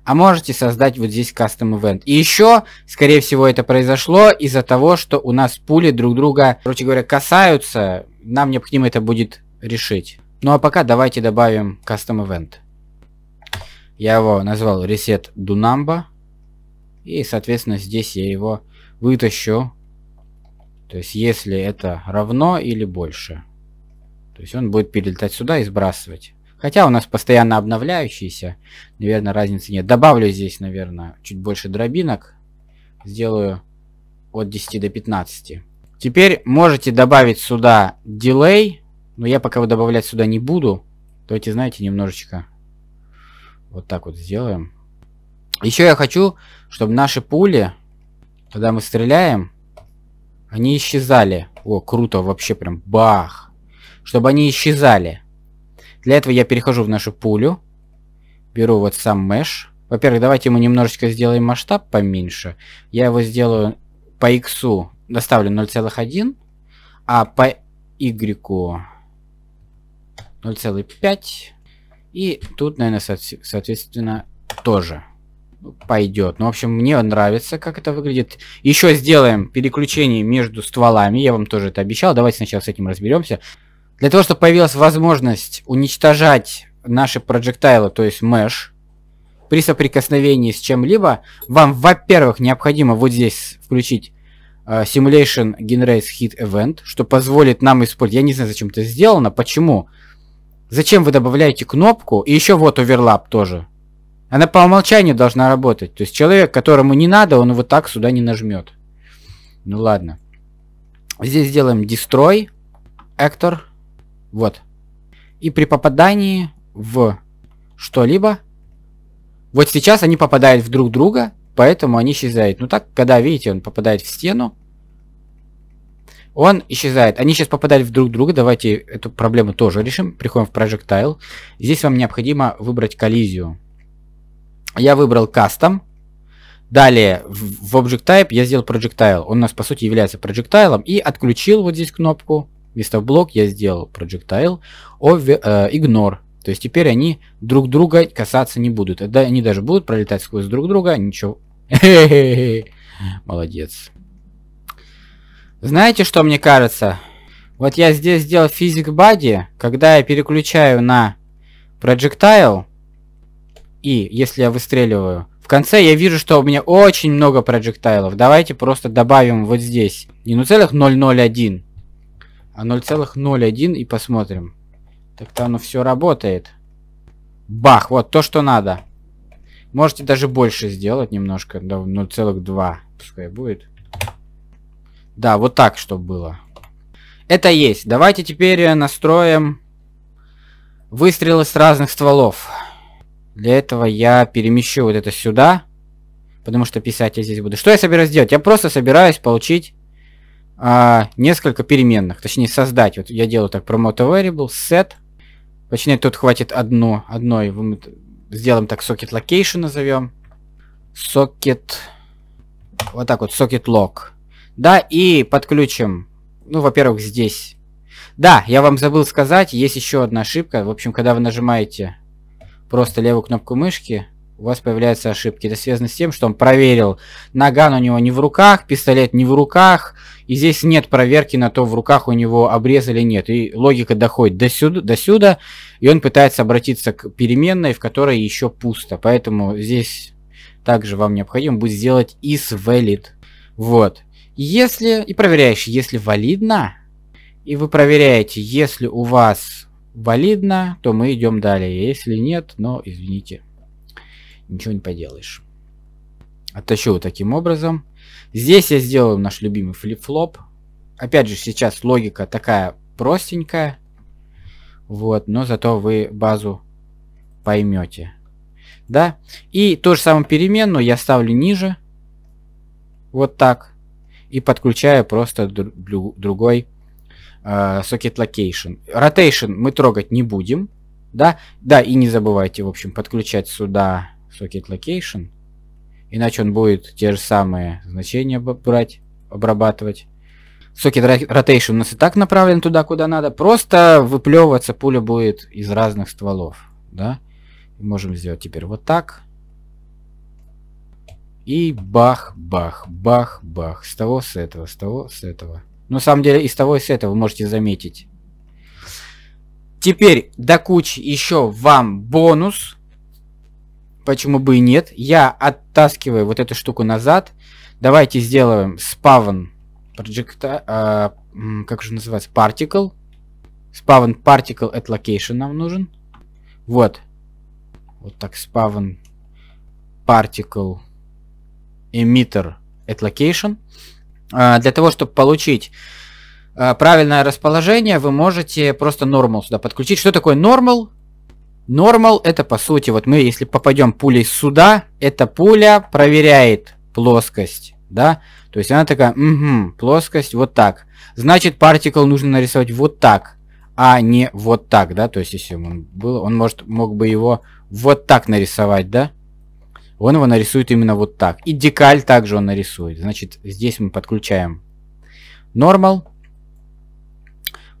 а можете создать вот здесь custom event. И еще, скорее всего, это произошло из-за того, что у нас пули друг друга, короче говоря, касаются. Нам необходимо это будет решить. Ну а пока давайте добавим custom event. Я его назвал reset do number. И, соответственно, здесь я его вытащу. То есть, если это равно или больше. То есть, он будет перелетать сюда и сбрасывать. Хотя у нас постоянно обновляющиеся, наверное, разницы нет. Добавлю здесь, наверное, чуть больше дробинок. Сделаю от 10 до 15. Теперь можете добавить сюда дилей, но я пока добавлять сюда не буду. Давайте, знаете, немножечко вот так вот сделаем. Еще я хочу, чтобы наши пули, когда мы стреляем, они исчезали. О, круто, вообще прям бах. Чтобы они исчезали. Для этого я перехожу в нашу пулю. Беру вот сам mesh. Во-первых, давайте мы немножечко сделаем масштаб поменьше. Я его сделаю по x доставлю 0,1, а по y 0,5. И тут, наверное, со соответственно, тоже пойдет. Ну, в общем, мне нравится, как это выглядит. Еще сделаем переключение между стволами. Я вам тоже это обещал. Давайте сначала с этим разберемся. Для того, чтобы появилась возможность уничтожать наши проджектайлы, то есть меш, при соприкосновении с чем-либо, вам, во-первых, необходимо вот здесь включить э, Simulation Generate Hit Event, что позволит нам использовать... Я не знаю, зачем это сделано, почему. Зачем вы добавляете кнопку? И еще вот оверлап тоже. Она по умолчанию должна работать. То есть человек, которому не надо, он вот так сюда не нажмет. Ну ладно. Здесь сделаем Destroy Actor. Вот. И при попадании в что-либо... Вот сейчас они попадают в друг друга, поэтому они исчезают. Ну так, когда, видите, он попадает в стену, он исчезает. Они сейчас попадают в друг друга. Давайте эту проблему тоже решим. Приходим в Projectile. Здесь вам необходимо выбрать коллизию. Я выбрал Custom. Далее в Object Type я сделал Projectile. Он у нас по сути является Projectile. И отключил вот здесь кнопку вместо блок я сделал projectile, over, э, ignore. То есть теперь они друг друга касаться не будут. Да, они даже будут пролетать сквозь друг друга, а ничего. Молодец. Знаете, что мне кажется? Вот я здесь сделал физик Body, когда я переключаю на projectile, и если я выстреливаю, в конце я вижу, что у меня очень много проджектайлов. Давайте просто добавим вот здесь. Не 0,001, ну а 0,01 и посмотрим. Так-то оно все работает. Бах, вот то, что надо. Можете даже больше сделать немножко, да, 0,2 пускай будет. Да, вот так, чтобы было. Это есть. Давайте теперь э, настроим выстрелы с разных стволов. Для этого я перемещу вот это сюда, потому что писать я здесь буду. Что я собираюсь делать? Я просто собираюсь получить а, несколько переменных, точнее создать. Вот я делаю так, promote variable, set, точнее тут хватит одно, одной, сделаем так, socket location назовем, socket, вот так вот, socket log. Да, и подключим, ну, во-первых, здесь. Да, я вам забыл сказать, есть еще одна ошибка. В общем, когда вы нажимаете просто левую кнопку мышки, у вас появляются ошибки. Это связано с тем, что он проверил, наган у него не в руках, пистолет не в руках, и здесь нет проверки на то, в руках у него обрез или нет. И логика доходит до сюда, до сюда и он пытается обратиться к переменной, в которой еще пусто. Поэтому здесь также вам необходимо будет сделать is valid. Вот. Если, и проверяешь, если валидно, и вы проверяете, если у вас валидно, то мы идем далее. Если нет, но извините ничего не поделаешь. Оттащу вот таким образом. Здесь я сделаю наш любимый флип-флоп. Опять же, сейчас логика такая простенькая. Вот, но зато вы базу поймете. Да? И ту же самую переменную я ставлю ниже. Вот так. И подключаю просто дру другой э, socket location. Rotation мы трогать не будем. Да? Да, и не забывайте, в общем, подключать сюда socket location. Иначе он будет те же самые значения брать, обрабатывать. Socket rotation у нас и так направлен туда, куда надо. Просто выплевываться пуля будет из разных стволов. Да? Можем сделать теперь вот так. И бах, бах, бах, бах. С того, с этого, с того, с этого. Но, на самом деле, из того и с этого вы можете заметить. Теперь до кучи еще вам бонус почему бы и нет. Я оттаскиваю вот эту штуку назад. Давайте сделаем спавн projecta, а, как же называется, particle. Spawn particle at location нам нужен. Вот. Вот так, spawn particle emitter at location. А, для того, чтобы получить а, правильное расположение, вы можете просто normal сюда подключить. Что такое normal? Нормал это по сути, вот мы если попадем пулей сюда, эта пуля проверяет плоскость, да? То есть она такая, угу, плоскость вот так. Значит, партикл нужно нарисовать вот так, а не вот так, да? То есть если он был, он может, мог бы его вот так нарисовать, да? Он его нарисует именно вот так. И декаль также он нарисует. Значит, здесь мы подключаем normal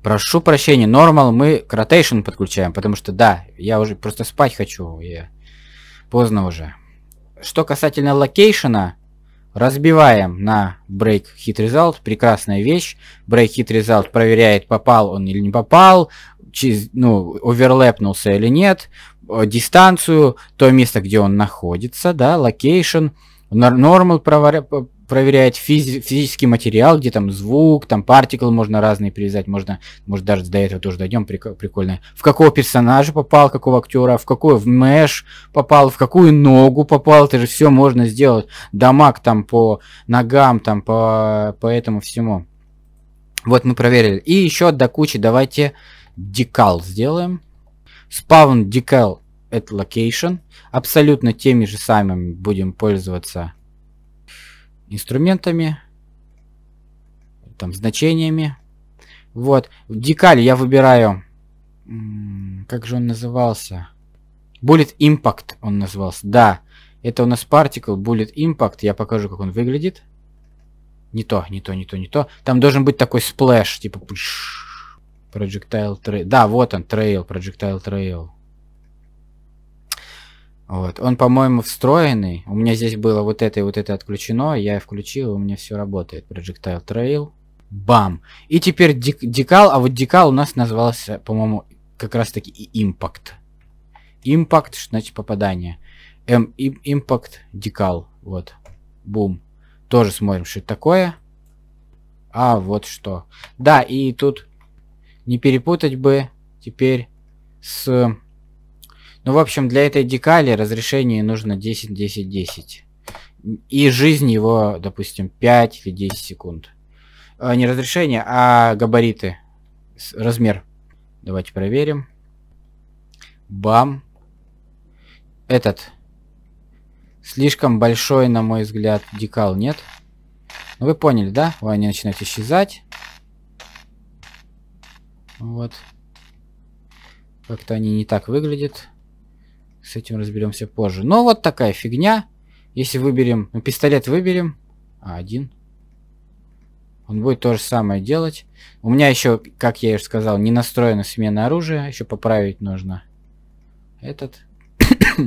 Прошу прощения, нормал мы к ротейшн подключаем, потому что да, я уже просто спать хочу, я... поздно уже. Что касательно локейшена, разбиваем на break hit result, прекрасная вещь. Break hit result проверяет, попал он или не попал, через, ну, оверлэпнулся или нет, э, дистанцию, то место, где он находится, да, локейшн, normal проверяет физи физический материал, где там звук, там партиклы можно разные привязать, можно, может даже до этого тоже дойдем, прик прикольно. В какого персонажа попал, какого актера, в какой в меш попал, в какую ногу попал, это же все можно сделать. Дамаг там по ногам, там по, по этому всему. Вот мы проверили. И еще до кучи давайте декал сделаем. Spawn decal at location. Абсолютно теми же самыми будем пользоваться инструментами, там, значениями. Вот. декаль я выбираю, как же он назывался? Bullet Impact он назывался, да. Это у нас Particle Bullet Impact. Я покажу, как он выглядит. Не то, не то, не то, не то. Там должен быть такой сплэш, типа... Projectile Trail. Да, вот он, Trail, Projectile Trail. Вот. Он, по-моему, встроенный. У меня здесь было вот это и вот это отключено. Я включил, у меня все работает. Projectile Trail. Бам. И теперь дек декал. А вот декал у нас назывался, по-моему, как раз таки Impact. Impact, значит попадание. M Impact декал. Вот. Бум. Тоже смотрим, что это такое. А, вот что. Да, и тут не перепутать бы теперь с ну, в общем, для этой декали разрешение нужно 10, 10, 10. И жизнь его, допустим, 5 или 10 секунд. А, не разрешение, а габариты. Размер. Давайте проверим. Бам. Этот. Слишком большой, на мой взгляд, декал, нет? Ну, вы поняли, да? они начинают исчезать. Вот. Как-то они не так выглядят. С этим разберемся позже. Но вот такая фигня. Если выберем... Ну, пистолет выберем. А, один. Он будет то же самое делать. У меня еще, как я уже сказал, не настроена смена оружия. Еще поправить нужно этот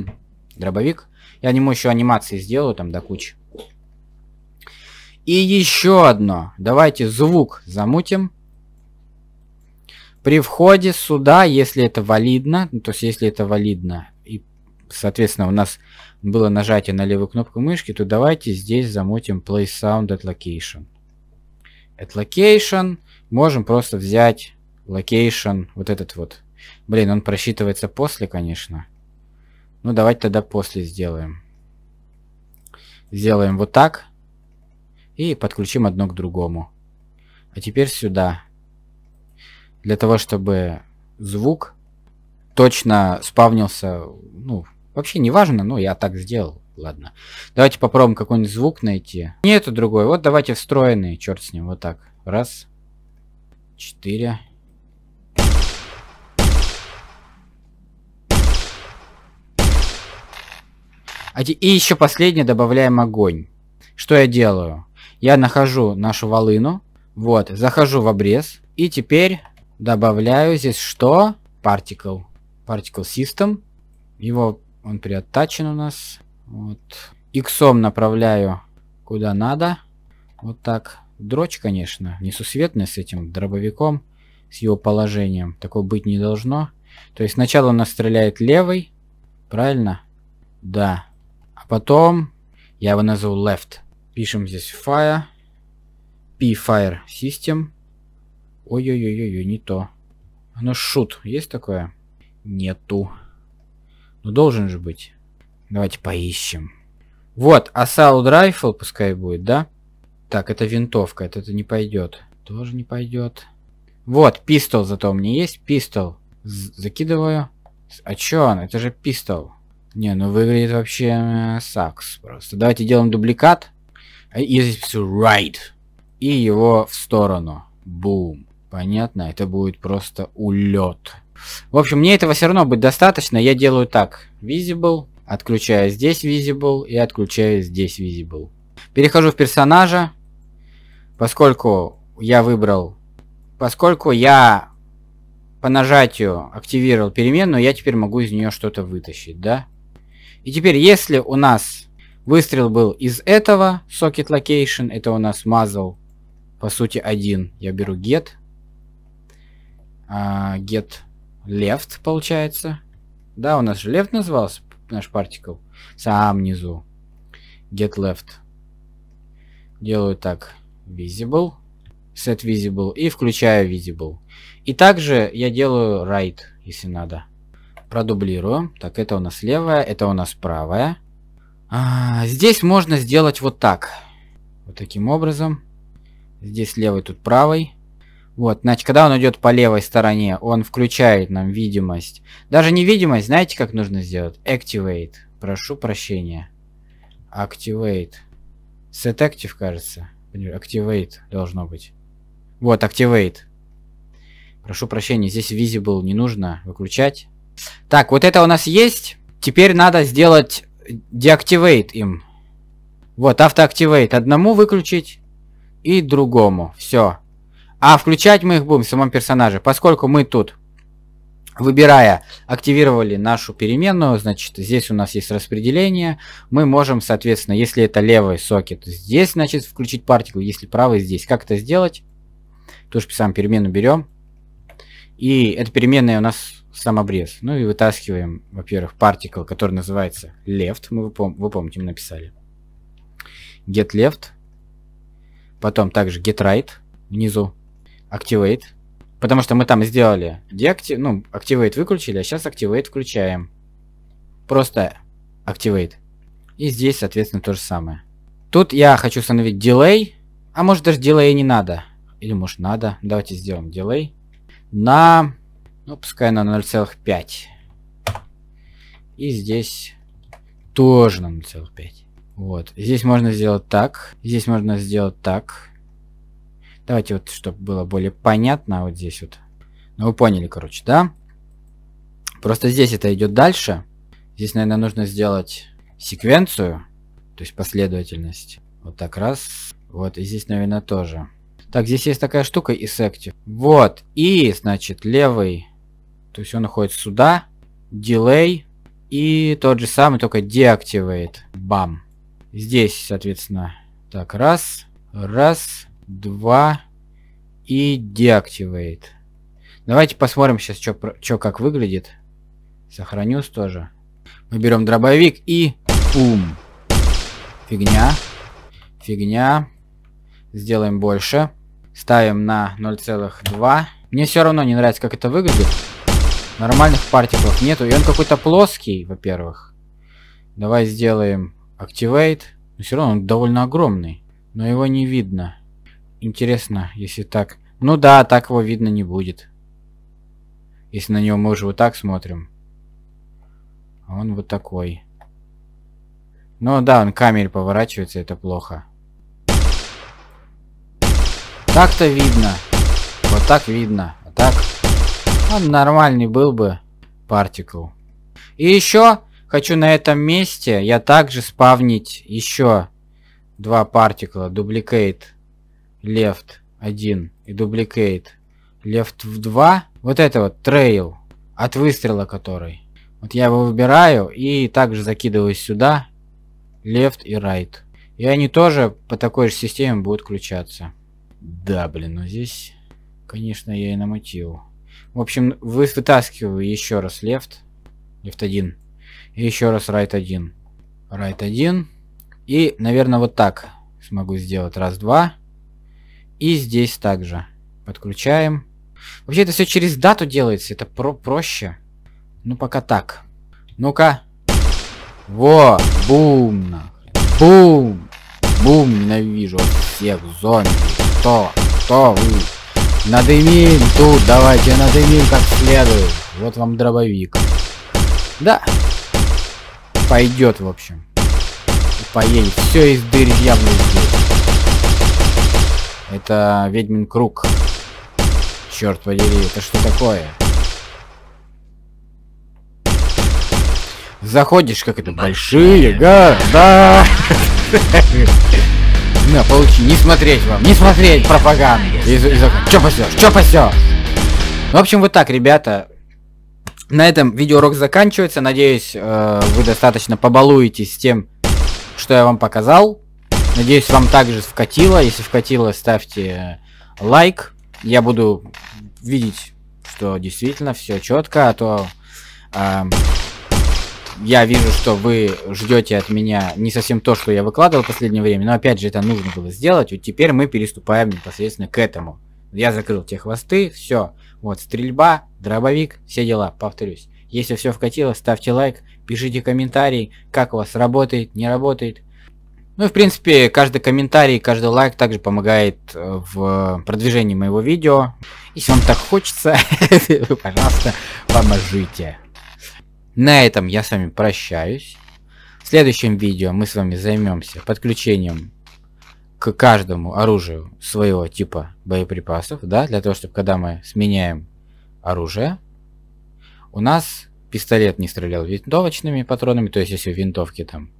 дробовик. Я нему еще анимации сделаю там до кучи. И еще одно. Давайте звук замутим. При входе сюда, если это валидно, то есть если это валидно, соответственно, у нас было нажатие на левую кнопку мышки, то давайте здесь замутим Play Sound at Location. At Location. Можем просто взять Location, вот этот вот. Блин, он просчитывается после, конечно. Ну, давайте тогда после сделаем. Сделаем вот так. И подключим одно к другому. А теперь сюда. Для того, чтобы звук точно спавнился, ну, Вообще не важно, но я так сделал. Ладно. Давайте попробуем какой-нибудь звук найти. Нету другой. Вот давайте встроенный. Черт с ним. Вот так. Раз. Четыре. А И еще последнее добавляем огонь. Что я делаю? Я нахожу нашу волыну. Вот, захожу в обрез. И теперь добавляю здесь что? Particle. Particle System. Его он приоттачен у нас. Вот. Иксом направляю куда надо. Вот так. Дрочь, конечно, несусветная с этим дробовиком, с его положением. Такого быть не должно. То есть сначала он стреляет левый, правильно? Да. А потом я его назову left. Пишем здесь fire. P-fire system. Ой-ой-ой-ой, не то. Оно ну, шут. Есть такое? Нету. Ну должен же быть. Давайте поищем. Вот, Assault Rifle пускай будет, да? Так, это винтовка, это, это не пойдет. Тоже не пойдет. Вот, пистол зато у меня есть. Пистол. Закидываю. А чё он? Это же пистол. Не, ну выглядит вообще э, сакс просто. Давайте делаем дубликат. А и здесь right. И его в сторону. Бум. Понятно, это будет просто улет. В общем, мне этого все равно будет достаточно. Я делаю так. Visible, отключаю здесь Visible и отключаю здесь Visible. Перехожу в персонажа. Поскольку я выбрал... Поскольку я по нажатию активировал переменную, я теперь могу из нее что-то вытащить, да? И теперь, если у нас выстрел был из этого socket location, это у нас muzzle, по сути, один. Я беру get, uh, get Left получается. Да, у нас же Left назывался наш партикл. Сам внизу. Get left. Делаю так. Visible. Set visible. И включаю visible. И также я делаю right, если надо. Продублирую. Так, это у нас левая, это у нас правая. А, здесь можно сделать вот так. Вот таким образом. Здесь левый, тут правый. Вот, значит, когда он идет по левой стороне, он включает нам видимость. Даже не видимость, знаете, как нужно сделать? Activate. Прошу прощения. Activate. Set active, кажется. Activate должно быть. Вот, Activate. Прошу прощения, здесь Visible не нужно выключать. Так, вот это у нас есть. Теперь надо сделать Deactivate им. Вот, автоактивейт одному выключить и другому. Все. А включать мы их будем в самом персонаже, поскольку мы тут, выбирая, активировали нашу переменную, значит, здесь у нас есть распределение, мы можем, соответственно, если это левый сокет, здесь, значит, включить партику, если правый, здесь. Как это сделать? Тоже же сам переменную берем, и эта переменная у нас сам обрез. Ну и вытаскиваем, во-первых, партикл, который называется left. Мы, вы, пом вы помните, мы написали. Get left. Потом также get right внизу. Activate. Потому что мы там сделали деактив... Ну, Activate выключили, а сейчас Activate включаем. Просто Activate. И здесь, соответственно, то же самое. Тут я хочу установить Delay. А может даже Delay не надо. Или может надо. Давайте сделаем Delay. На... Ну, пускай на 0,5. И здесь тоже на 0,5. Вот. Здесь можно сделать так. Здесь можно сделать так. Давайте вот, чтобы было более понятно, вот здесь вот. Ну, вы поняли, короче, да? Просто здесь это идет дальше. Здесь, наверное, нужно сделать секвенцию, то есть последовательность. Вот так раз. Вот, и здесь, наверное, тоже. Так, здесь есть такая штука и секти. Вот, и, значит, левый, то есть он уходит сюда, дилей, и тот же самый, только деактивейт. Бам. Здесь, соответственно, так, раз, раз, 2 и deactivate. Давайте посмотрим сейчас, что как выглядит. Сохранюсь тоже. Мы берем дробовик и... Ум. Фигня. Фигня. Сделаем больше. Ставим на 0,2. Мне все равно не нравится, как это выглядит. Нормальных партиков нету. И он какой-то плоский, во-первых. Давай сделаем Activate. Но все равно он довольно огромный. Но его не видно. Интересно, если так. Ну да, так его видно не будет. Если на него мы уже вот так смотрим. А он вот такой. Ну да, он камерь поворачивается, это плохо. Так-то видно. Вот так видно. А так... Он нормальный был бы. Партикл. И еще хочу на этом месте я также спавнить еще два партикла. Дубликейт left 1 и duplicate left в 2. Вот это вот трейл от выстрела который. Вот я его выбираю и также закидываю сюда left и right. И они тоже по такой же системе будут включаться. Да, блин, ну здесь, конечно, я и намутил. В общем, вы вытаскиваю еще раз left, left 1, и еще раз right 1, right 1. И, наверное, вот так смогу сделать. Раз, два. И здесь также. Подключаем. Вообще это все через дату делается, это про проще. Ну пока так. Ну-ка. Во, бум, нахрен. Бум. Бум, ненавижу всех зомби. Кто? Кто вы? Надымим тут, давайте надымим как следует. Вот вам дробовик. Да. Пойдет, в общем. поедет. Все из дырь явно здесь. Это ведьмин круг. Черт подери, это что такое? Заходишь, как это, большие Да. На, получи, не смотреть вам, не смотреть пропаганду. Из, Чё посёшь, чё посёшь? Ну, в общем, вот так, ребята. На этом видеоурок заканчивается. Надеюсь, э, вы достаточно побалуетесь с тем, что я вам показал. Надеюсь, вам также вкатило. Если вкатило, ставьте лайк. Я буду видеть, что действительно все четко, а то э, я вижу, что вы ждете от меня не совсем то, что я выкладывал в последнее время, но опять же это нужно было сделать. Вот теперь мы переступаем непосредственно к этому. Я закрыл те хвосты, все. Вот стрельба, дробовик, все дела, повторюсь. Если все вкатило, ставьте лайк, пишите комментарии, как у вас работает, не работает, ну и в принципе каждый комментарий, каждый лайк также помогает э, в продвижении моего видео. Если вам так хочется, вы, пожалуйста, поможите. На этом я с вами прощаюсь. В следующем видео мы с вами займемся подключением к каждому оружию своего типа боеприпасов, да, для того, чтобы когда мы сменяем оружие, у нас пистолет не стрелял винтовочными патронами, то есть если винтовки там,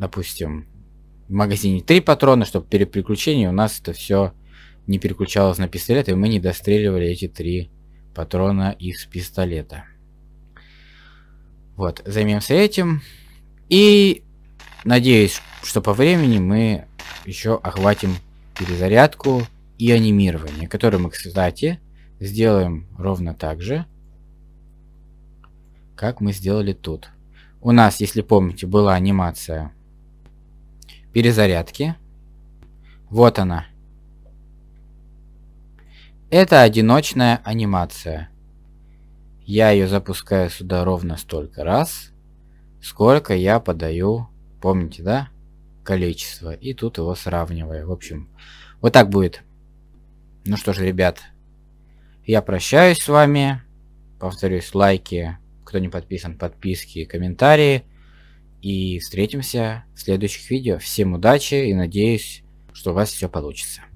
допустим, в магазине три патрона, чтобы перед переключении у нас это все не переключалось на пистолет, и мы не достреливали эти три патрона из пистолета. Вот, займемся этим. И надеюсь, что по времени мы еще охватим перезарядку и анимирование, которое мы, кстати, сделаем ровно так же, как мы сделали тут. У нас, если помните, была анимация перезарядки. Вот она. Это одиночная анимация. Я ее запускаю сюда ровно столько раз, сколько я подаю, помните, да, количество. И тут его сравниваю. В общем, вот так будет. Ну что ж, ребят, я прощаюсь с вами. Повторюсь, лайки, кто не подписан, подписки, комментарии. И встретимся в следующих видео. Всем удачи и надеюсь, что у вас все получится.